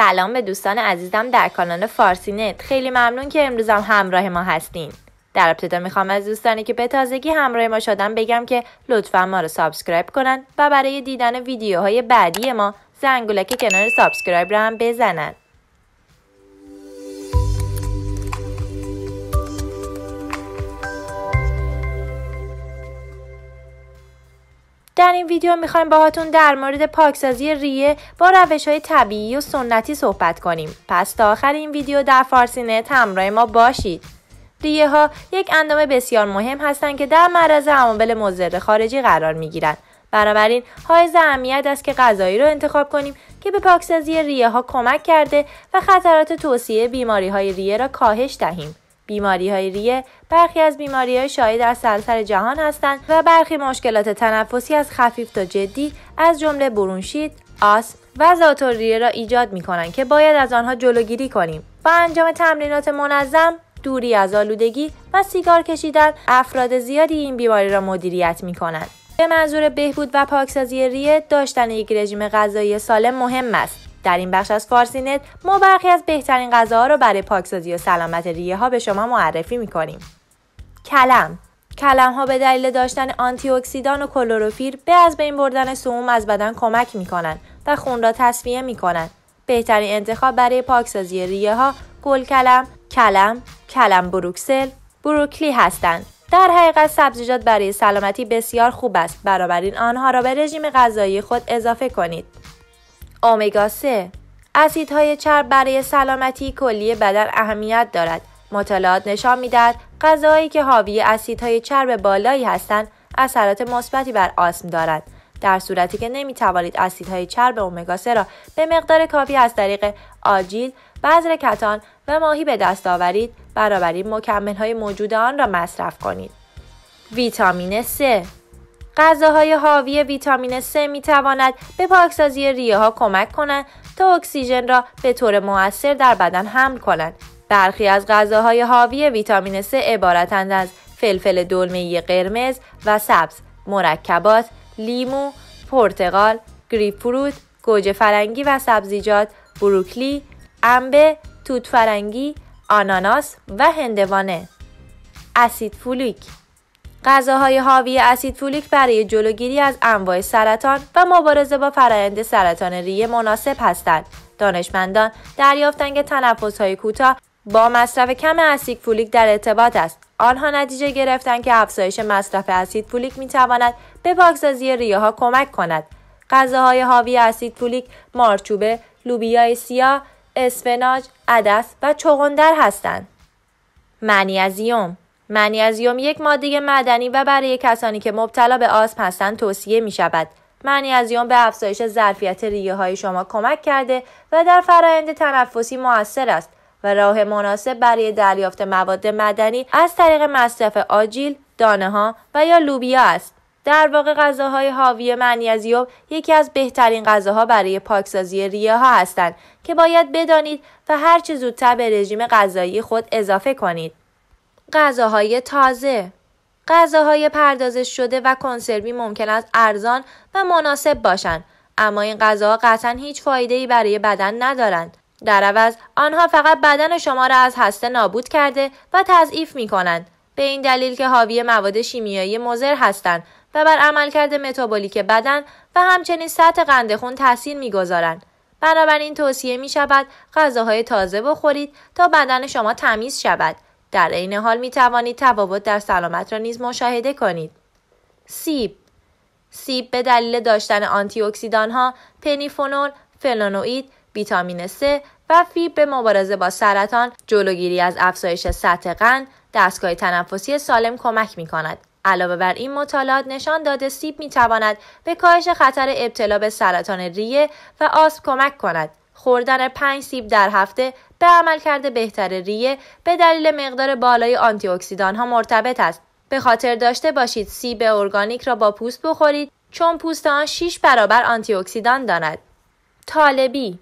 سلام به دوستان عزیزم در کانال فارسی نت خیلی ممنون که هم همراه ما هستین در ابتدا میخوام از دوستانی که به تازگی همراه ما شدن بگم که لطفا ما رو سابسکرایب کنن و برای دیدن ویدیوهای بعدی ما زنگولک کنار سابسکرایب رو هم بزنن در این ویدیو میخوایم باهاتون در مورد پاکسازی ریه با روش های طبیعی و سنتی صحبت کنیم پس تا آخر این ویدیو در فارسی همراه ما باشید ریه ها یک اندام بسیار مهم هستند که در معرض عوامل مضر خارجی قرار می بنابراین های اهمیت است که غذایی را انتخاب کنیم که به پاکسازی ریه ها کمک کرده و خطرات توصیه بیماری های ریه را کاهش دهیم بیماری های ریه برخی از بیماری های شایع در سراسر جهان هستند و برخی مشکلات تنفسی از خفیف تا جدی از جمله برونشیت، آس و ریه را ایجاد می کنند که باید از آنها جلوگیری کنیم. با انجام تمرینات منظم، دوری از آلودگی و سیگار کشیدن افراد زیادی این بیماری را مدیریت می کنند. به منظور بهبود و پاکسازی ریه داشتن یک رژیم غذایی سالم مهم است در این بخش از فارسی نت ما برخی از بهترین غذاها رو برای پاکسازی و سلامت ریه ها به شما معرفی می کنیم. کلم کلم ها به دلیل داشتن آنتی اکسیدان و کلوروفیل به از بین بردن سموم از بدن کمک می و خون را تصفیه می بهترین انتخاب برای پاکسازی ریه ها گل کلم، کلم، کلم بروکسل، بروکلی هستند. در حقیقت سبزیجات برای سلامتی بسیار خوب است. بنابراین آنها را به رژیم غذایی خود اضافه کنید. امگا 3 اسیدهای چرب برای سلامتی کلی بدن اهمیت دارد. مطالعات نشان میدهد غذاهایی که حاوی اسیدهای چرب بالایی هستند اثرات مثبتی بر آسم دارد. در صورتی که نمی توانید اسیدهای چرب اومگا 3 را به مقدار کافی از طریق آجیل، بذر کتان و ماهی به دست آورید، برابری مکملهای موجود آن را مصرف کنید. ویتامین C غذاهای حاوی ویتامین C می تواند به پاکسازی ریه ها کمک کنند تا اکسیژن را به طور موثر در بدن حمل کنند. برخی از غذاهای حاوی ویتامین C عبارتند از فلفل ای قرمز و سبز، مرکبات، لیمو، پرتقال، گریپ فروت، گوجه فرنگی و سبزیجات، بروکلی، انبه، توت فرنگی، آناناس و هندوانه. اسید فولیک غذاهای حاوی اسید فولیک برای جلوگیری از انواع سرطان و مبارزه با فرایند سرطان ریه مناسب هستند. دانشمندان دریافتند که تنفسهای کوتاه با مصرف کم اسید فولیک در ارتباط است. آنها نتیجه گرفتند که افزایش مصرف اسید فولیک می‌تواند به پاکسازی ریه ها کمک کند. غذاهای حاوی اسید فولیک مارچوبه، لوبیای سیاه، اسفناج، عدس و چغندر هستند. منیزیم منیزیوم یک ماده معدنی و برای کسانی که مبتلا به آسم هستند توصیه می شود. منیزیوم به افزایش ظرفیت ریه های شما کمک کرده و در فرایند تنفسی موثر است و راه مناسب برای دریافت مواد مدنی از طریق مصرف آجیل، دانه ها و یا لوبیا است. در واقع غذاهای حاوی منیزیوم یکی از بهترین غذاها برای پاکسازی ریه ها هستند که باید بدانید و هرچه زودتر به رژیم غذایی خود اضافه کنید. غذاهای تازه غذاهای پردازش شده و کنسروی ممکن است ارزان و مناسب باشند اما این غذاها قطعا هیچ فایده ای برای بدن ندارند در عوض آنها فقط بدن شما را از هسته نابود کرده و تضعیف می کنند به این دلیل که حاوی مواد شیمیایی مضر هستند و بر عملکرد متابولیک بدن و همچنین سطح قند خون تاثیر میگذارند بنابراین توصیه می شود غذاهای تازه بخورید تا بدن شما تمیز شود در عین حال می توانید تفاوت در سلامت را نیز مشاهده کنید. سیب سیب به دلیل داشتن آنتی اکسیدان ها، پنیفونول، فلانوئید، ویتامین C و فیب به مبارزه با سرطان، جلوگیری از افزایش سطح قند، دستگاه تنفسی سالم کمک می کند. علاوه بر این مطالعات نشان داده سیب می تواند به کاهش خطر ابتلا به سرطان ریه و آسم کمک کند. خوردن پنج سیب در هفته به عملکرد بهتر ریه به دلیل مقدار بالای آنتی اکسیدان ها مرتبط است. به خاطر داشته باشید سیب ارگانیک را با پوست بخورید چون پوست آن 6 برابر آنتی اکسیدان دارد. طالبی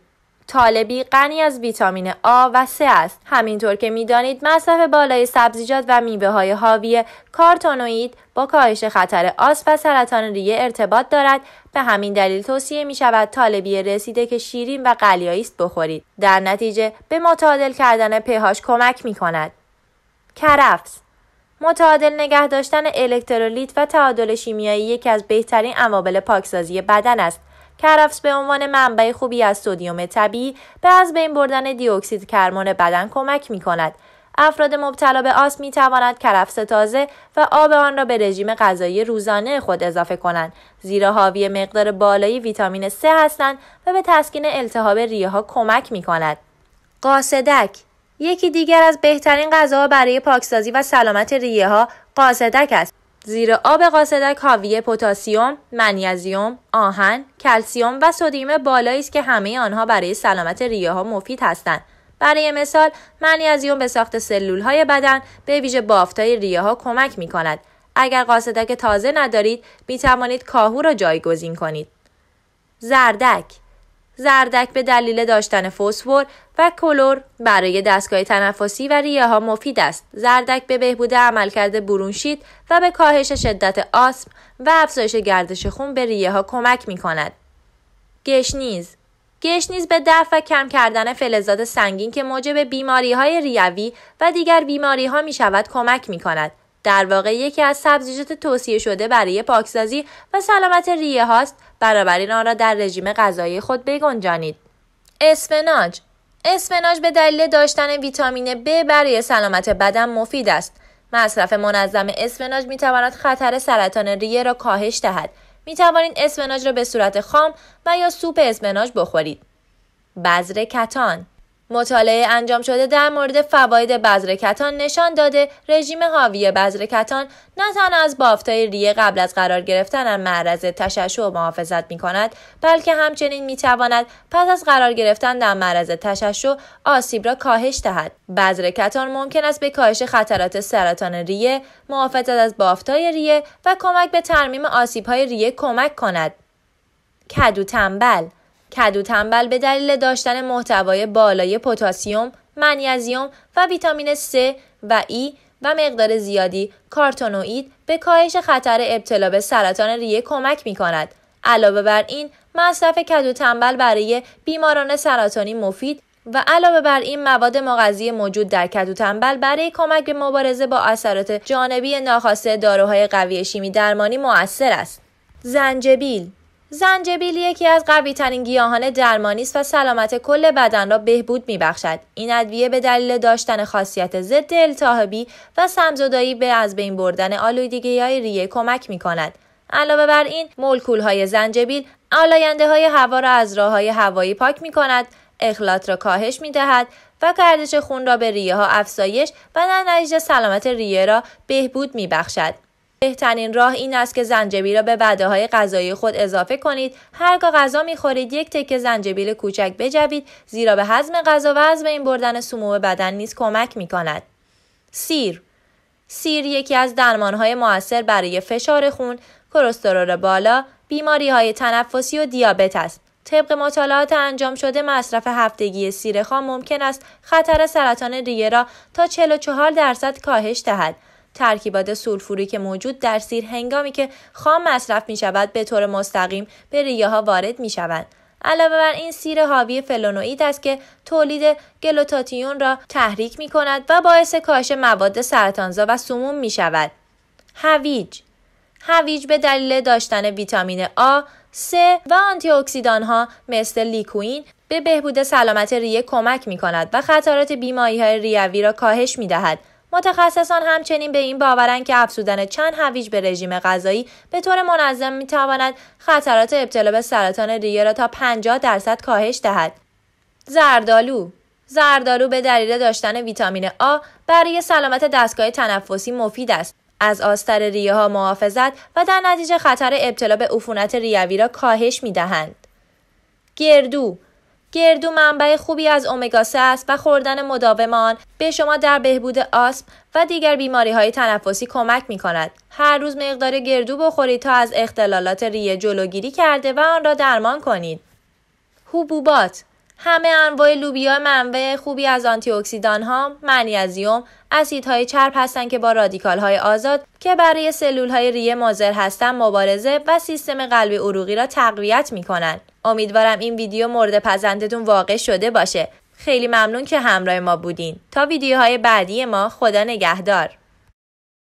طالبی غنی از ویتامین آ و C است همینطور که میدانید مصرف بالای سبزیجات و میوه های حاوی کارتونوئید با کاهش خطر آس و سرطان ریه ارتباط دارد به همین دلیل توصیه می شود طالبی رسیده که شیرین و قلیایی است بخورید در نتیجه به متعادل کردن پهاش کمک می کند کرفس متعادل نگه داشتن الکترولیت و تعادل شیمیایی یکی از بهترین عوامل پاکسازی بدن است کرفس به عنوان منبع خوبی از سودیوم طبیعی به از بین بردن دیوکسید کربن بدن کمک می کند. افراد مبتلا به آس می توانند کرفس تازه و آب آن را به رژیم غذایی روزانه خود اضافه کنند زیرا حاوی مقدار بالایی ویتامین C هستند و به تسکین التهاب ریه ها کمک می کند. قاصدک یکی دیگر از بهترین غذاها برای پاکسازی و سلامت ریه ها قاصدک است زیر آب قاصدک حاوی پتاسیم، منیزیوم، آهن، کلسیوم و سدیم بالایی است که همه آنها برای سلامت ریه ها مفید هستند. برای مثال منیزیوم به ساخت سلول های بدن به ویژه بافتای ریه ها کمک می کند. اگر قاصدک تازه ندارید می توانید کاهو را جایگزین کنید. زردک زردک به دلیل داشتن فسفر و کلور برای دستگاه تنفسی و ریه ها مفید است. زردک به بهبود عملکرد برونشید و به کاهش شدت آسم و افزایش گردش خون به ریه ها کمک می کند. گشنیز گشنیز به دفع و کم کردن فلزات سنگین که موجب بیماری های ریوی و دیگر بیماری ها می شود کمک می کند. در واقع یکی از سبزیجات توصیه شده برای پاکسازی و سلامت ریه هاست بنابراین آن را در رژیم غذایی خود بگنجانید اسفناج اسفناج به دلیل داشتن ویتامین B برای سلامت بدن مفید است مصرف منظم اسفناج می تواند خطر سرطان ریه را کاهش دهد می توانید اسفناج را به صورت خام و یا سوپ اسفناج بخورید بذر کتان مطالعه انجام شده در مورد فواید بذرکتان نشان داده رژیم حاوی بذرکتان نه تنها از بافتهای ریه قبل از قرار گرفتن در معرض تشعشع محافظت می کند بلکه همچنین می تواند پس از قرار گرفتن در معرض تشعشع آسیب را کاهش دهد بذرکتان ممکن است به کاهش خطرات سرطان ریه محافظت از بافتهای ریه و کمک به ترمیم های ریه کمک کند کدو تنبل کدو تنبل به دلیل داشتن محتوای بالای پتاسیم، منیزیم و ویتامین C و ای و مقدار زیادی کارتونوئید به کاهش خطر ابتلا به سرطان ریه کمک می کند. علاوه بر این مصرف کدو تنبل برای بیماران سرطانی مفید و علاوه بر این مواد مغذی موجود در کدو تنبل برای کمک به مبارزه با اثرات جانبی ناخواسته داروهای قوی شیمی درمانی مؤثر است. زنجبیل زنجبیل یکی از قوی ترین گیاهان درمانی است و سلامت کل بدن را بهبود میبخشد این ادویه به دلیل داشتن خاصیت ضد التهابی و سمزدایی به از بین بردن آلودگی های ریه کمک می کند. علاوه بر این مولکول های زنجبیل آلاینده های هوا را از راه های هوایی پاک می کند اخلاط را کاهش می دهد و گردش خون را به ریه ها افزایش و در نتیجه سلامت ریه را بهبود می بخشد. بهترین راه این است که زنجبیل را به وعده های غذایی خود اضافه کنید هرگاه غذا میخورید یک تکه زنجبیل کوچک بجوید زیرا به هضم غذا و از این بردن سموم بدن نیز کمک میکند سیر سیر یکی از های موثر برای فشار خون کلسترول بالا بیماری های تنفسی و دیابت است طبق مطالعات انجام شده مصرف هفتگی سیر خام ممکن است خطر سرطان ریه را تا 44 درصد کاهش دهد ترکیبات سولفوری که موجود در سیر هنگامی که خام مصرف می شود به طور مستقیم به ریه ها وارد می شوند. علاوه بر این سیر حاوی فلونوئید است که تولید گلوتاتیون را تحریک می کند و باعث کاهش مواد سرطانزا و سموم می شود. هویج هویج به دلیل داشتن ویتامین آ، C و آنتی اکسیدان ها مثل لیکوین به بهبود سلامت ریه کمک می کند و خطرات بیماری های ریوی را کاهش می دهد. متخصصان همچنین به این باورند که افزودن چند هویج به رژیم غذایی به طور منظم میتواند خطرات ابتلا به سرطان ریه را تا 50 درصد کاهش دهد زردالو زردالو به دلیل داشتن ویتامین آ برای سلامت دستگاه تنفسی مفید است از آستر ریه ها محافظت و در نتیجه خطر ابتلا به عفونت ریوی را کاهش میدهند. گردو گردو منبع خوبی از امگا 3 است و خوردن مداوم آن به شما در بهبود آسم و دیگر بیماری های تنفسی کمک می کند. هر روز مقدار گردو بخورید تا از اختلالات ریه جلوگیری کرده و آن را درمان کنید. حبوبات همه انواع لوبیا منبع خوبی از آنتی اکسیدان ها، منیزیم، اسیدهای چرب هستند که با رادیکال های آزاد که برای سلول های ریه مضر هستند مبارزه و سیستم قلبی عروقی را تقویت می کنند. امیدوارم این ویدیو مورد پسندتون واقع شده باشه. خیلی ممنون که همراه ما بودین. تا ویدیوهای بعدی ما خدا نگهدار.